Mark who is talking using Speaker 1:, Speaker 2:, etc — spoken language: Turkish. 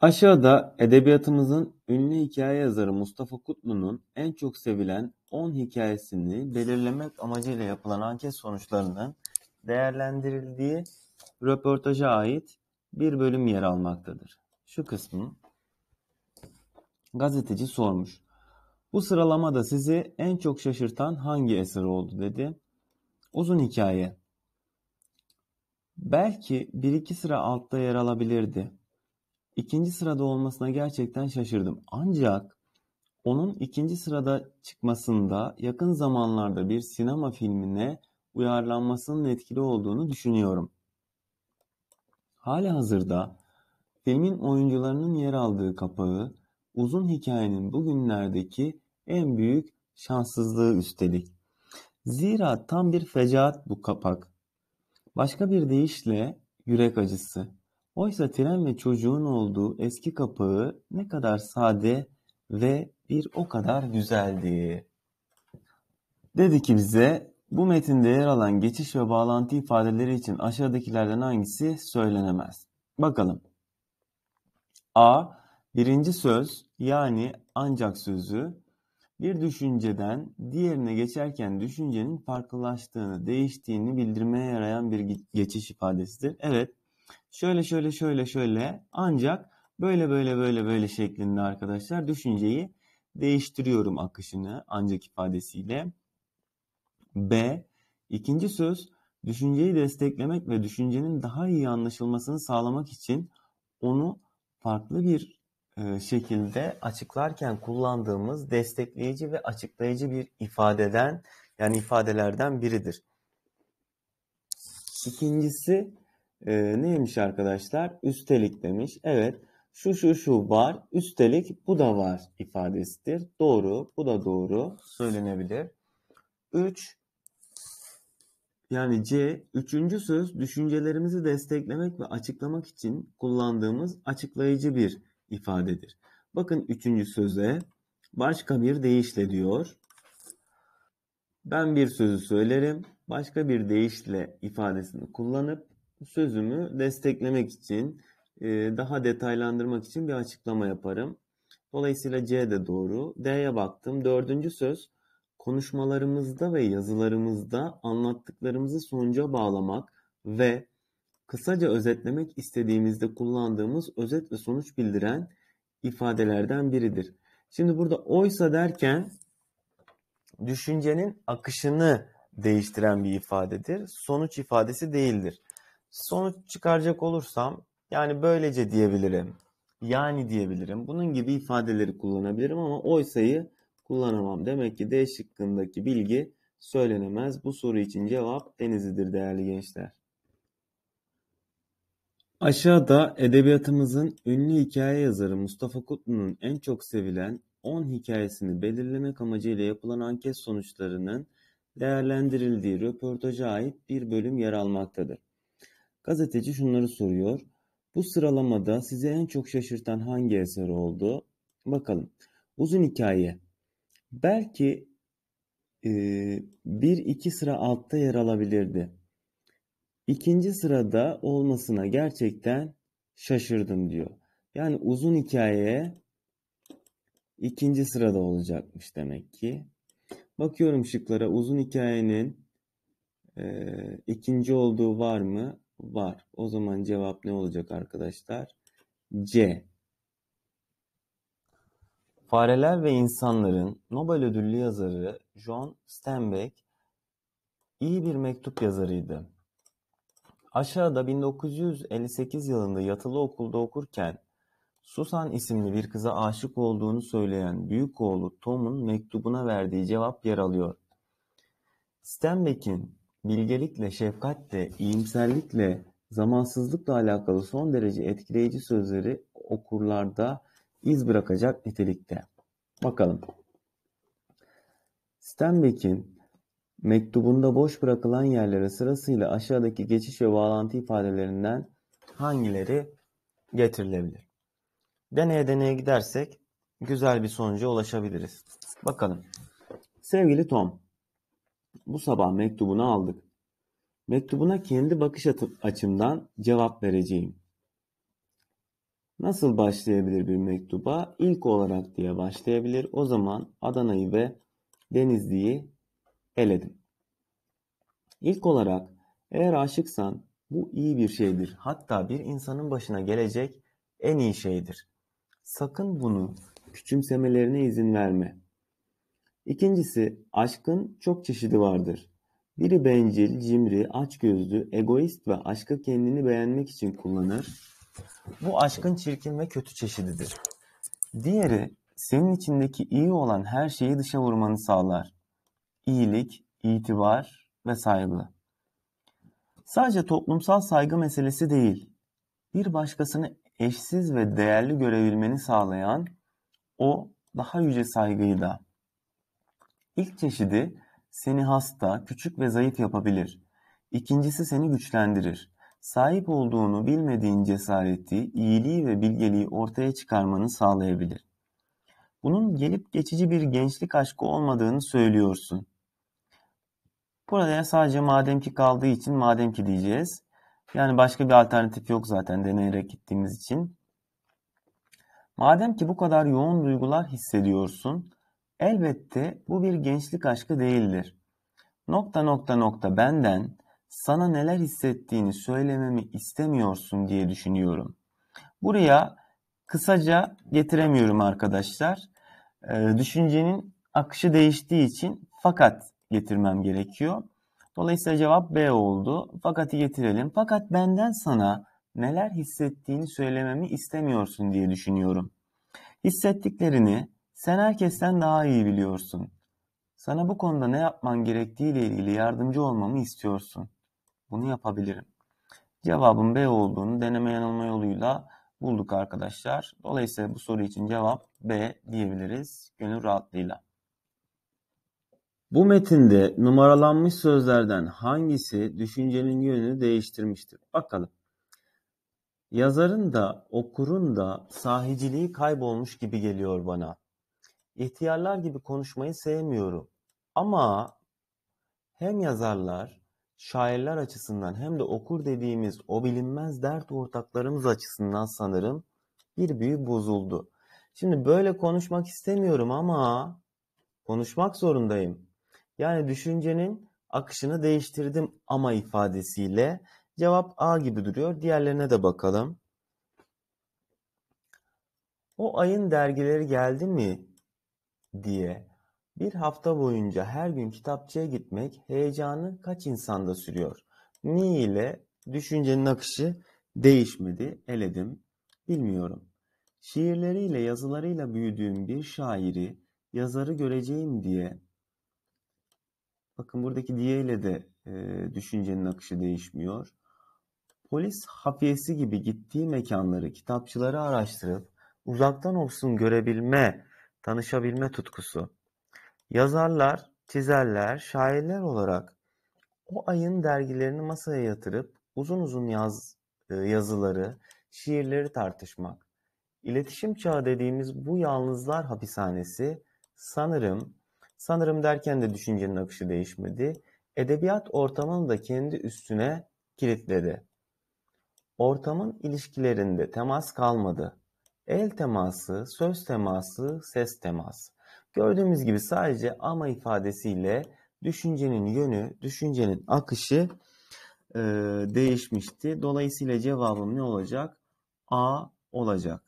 Speaker 1: Aşağıda edebiyatımızın ünlü hikaye yazarı Mustafa Kutlu'nun en çok sevilen 10 hikayesini belirlemek amacıyla yapılan anket sonuçlarının değerlendirildiği röportaja ait bir bölüm yer almaktadır. Şu kısmı gazeteci sormuş. Bu sıralamada sizi en çok şaşırtan hangi eser oldu dedi. Uzun hikaye. Belki bir iki sıra altta yer alabilirdi ikinci sırada olmasına gerçekten şaşırdım. Ancak onun ikinci sırada çıkmasında yakın zamanlarda bir sinema filmine uyarlanmasının etkili olduğunu düşünüyorum. Hali hazırda filmin oyuncularının yer aldığı kapağı uzun hikayenin bugünlerdeki en büyük şanssızlığı üstelik. Zira tam bir fecaat bu kapak. Başka bir deyişle yürek acısı. Oysa tren ve çocuğun olduğu eski kapağı ne kadar sade ve bir o kadar güzeldi. Dedi ki bize bu metinde yer alan geçiş ve bağlantı ifadeleri için aşağıdakilerden hangisi söylenemez? Bakalım. A. Birinci söz yani ancak sözü bir düşünceden diğerine geçerken düşüncenin farklılaştığını, değiştiğini bildirmeye yarayan bir geçiş ifadesidir. Evet, Şöyle şöyle şöyle şöyle ancak böyle böyle böyle böyle şeklinde arkadaşlar düşünceyi değiştiriyorum akışını ancak ifadesiyle. B. İkinci söz düşünceyi desteklemek ve düşüncenin daha iyi anlaşılmasını sağlamak için onu farklı bir e, şekilde açıklarken kullandığımız destekleyici ve açıklayıcı bir ifadeden yani ifadelerden biridir. İkincisi ee, neymiş arkadaşlar? Üstelik demiş. Evet şu şu şu var. Üstelik bu da var ifadesidir. Doğru. Bu da doğru söylenebilir. 3 yani C üçüncü söz düşüncelerimizi desteklemek ve açıklamak için kullandığımız açıklayıcı bir ifadedir. Bakın üçüncü söze başka bir deyişle diyor. Ben bir sözü söylerim, başka bir deyişle ifadesini kullanıp sözümü desteklemek için, e, daha detaylandırmak için bir açıklama yaparım. Dolayısıyla C de doğru. D'ye baktım. Dördüncü söz konuşmalarımızda ve yazılarımızda anlattıklarımızı sonuca bağlamak ve kısaca özetlemek istediğimizde kullandığımız özet ve sonuç bildiren ifadelerden biridir. Şimdi burada oysa derken düşüncenin akışını değiştiren bir ifadedir. Sonuç ifadesi değildir. Sonuç çıkaracak olursam yani böylece diyebilirim. Yani diyebilirim. Bunun gibi ifadeleri kullanabilirim ama oysayı kullanamam. Demek ki D şıkkındaki bilgi söylenemez. Bu soru için cevap denizidir değerli gençler. Aşağıda edebiyatımızın ünlü hikaye yazarı Mustafa Kutlu'nun en çok sevilen 10 hikayesini belirlemek amacıyla yapılan anket sonuçlarının değerlendirildiği röportaja ait bir bölüm yer almaktadır. Gazeteci şunları soruyor. Bu sıralamada sizi en çok şaşırtan hangi eser oldu? Bakalım. Uzun hikaye. Belki e, bir iki sıra altta yer alabilirdi. İkinci sırada olmasına gerçekten şaşırdım diyor. Yani uzun hikaye ikinci sırada olacakmış demek ki. Bakıyorum şıklara uzun hikayenin e, ikinci olduğu var mı? var. O zaman cevap ne olacak arkadaşlar? C. Fareler ve İnsanların Nobel ödüllü yazarı John Steinbeck iyi bir mektup yazarıydı. Aşağıda 1958 yılında yatılı okulda okurken Susan isimli bir kıza aşık olduğunu söyleyen büyük oğlu Tom'un mektubuna verdiği cevap yer alıyor. Steinbeck'in bilgelikle, şefkatle, iyimserlikle, zamansızlıkla alakalı son derece etkileyici sözleri okurlarda iz bırakacak nitelikte. Bakalım. Stenbeck'in mektubunda boş bırakılan yerlere sırasıyla aşağıdaki geçiş ve bağlantı ifadelerinden hangileri getirilebilir? Deneye deneye gidersek güzel bir sonuca ulaşabiliriz. Bakalım. Sevgili Tom, bu sabah mektubunu aldık. Mektubuna kendi bakış açımdan cevap vereceğim. Nasıl başlayabilir bir mektuba? İlk olarak diye başlayabilir. O zaman Adana'yı ve Denizli'yi eledim. İlk olarak eğer aşıksan bu iyi bir şeydir. Hatta bir insanın başına gelecek en iyi şeydir. Sakın bunu küçümsemelerine izin verme. İkincisi, aşkın çok çeşidi vardır. Biri bencil, cimri, açgözlü, egoist ve aşkı kendini beğenmek için kullanır. Bu aşkın çirkin ve kötü çeşididir. Diğeri, senin içindeki iyi olan her şeyi dışa vurmanı sağlar. İyilik, itibar ve saygı. Sadece toplumsal saygı meselesi değil, bir başkasını eşsiz ve değerli görebilmeni sağlayan o daha yüce saygıyı da İlk çeşidi seni hasta, küçük ve zayıf yapabilir. İkincisi seni güçlendirir. Sahip olduğunu bilmediğin cesareti, iyiliği ve bilgeliği ortaya çıkarmanı sağlayabilir. Bunun gelip geçici bir gençlik aşkı olmadığını söylüyorsun. Burada sadece madem ki kaldığı için madem ki diyeceğiz. Yani başka bir alternatif yok zaten deneyerek gittiğimiz için. Madem ki bu kadar yoğun duygular hissediyorsun, Elbette bu bir gençlik aşkı değildir. Nokta nokta nokta benden sana neler hissettiğini söylememi istemiyorsun diye düşünüyorum. Buraya kısaca getiremiyorum arkadaşlar. Ee, düşüncenin akışı değiştiği için fakat getirmem gerekiyor. Dolayısıyla cevap B oldu. Fakat'ı getirelim. Fakat benden sana neler hissettiğini söylememi istemiyorsun diye düşünüyorum. Hissettiklerini sen herkesten daha iyi biliyorsun. Sana bu konuda ne yapman gerektiğiyle ilgili yardımcı olmamı istiyorsun. Bunu yapabilirim. Cevabın B olduğunu deneme yanılma yoluyla bulduk arkadaşlar. Dolayısıyla bu soru için cevap B diyebiliriz gönül rahatlığıyla. Bu metinde numaralanmış sözlerden hangisi düşüncenin yönünü değiştirmiştir? Bakalım. Yazarın da okurun da sahiciliği kaybolmuş gibi geliyor bana. İhtiyarlar gibi konuşmayı sevmiyorum. Ama hem yazarlar, şairler açısından hem de okur dediğimiz o bilinmez dert ortaklarımız açısından sanırım bir büyü bozuldu. Şimdi böyle konuşmak istemiyorum ama konuşmak zorundayım. Yani düşüncenin akışını değiştirdim ama ifadesiyle cevap A gibi duruyor. Diğerlerine de bakalım. O ayın dergileri geldi mi? diye bir hafta boyunca her gün kitapçıya gitmek heyecanı kaç insanda sürüyor? Ni ile düşüncenin akışı değişmedi, eledim, bilmiyorum. Şiirleriyle, yazılarıyla büyüdüğüm bir şairi, yazarı göreceğim diye Bakın buradaki diye ile de e, düşüncenin akışı değişmiyor. Polis hafiyesi gibi gittiği mekanları, kitapçıları araştırıp uzaktan olsun görebilme tanışabilme tutkusu. Yazarlar, çizerler, şairler olarak o ayın dergilerini masaya yatırıp uzun uzun yaz e, yazıları, şiirleri tartışmak. İletişim çağı dediğimiz bu yalnızlar hapishanesi sanırım, sanırım derken de düşüncenin akışı değişmedi. Edebiyat ortamını da kendi üstüne kilitledi. Ortamın ilişkilerinde temas kalmadı. El teması, söz teması, ses teması. Gördüğümüz gibi sadece ama ifadesiyle düşüncenin yönü, düşüncenin akışı e, değişmişti. Dolayısıyla cevabım ne olacak? A olacak.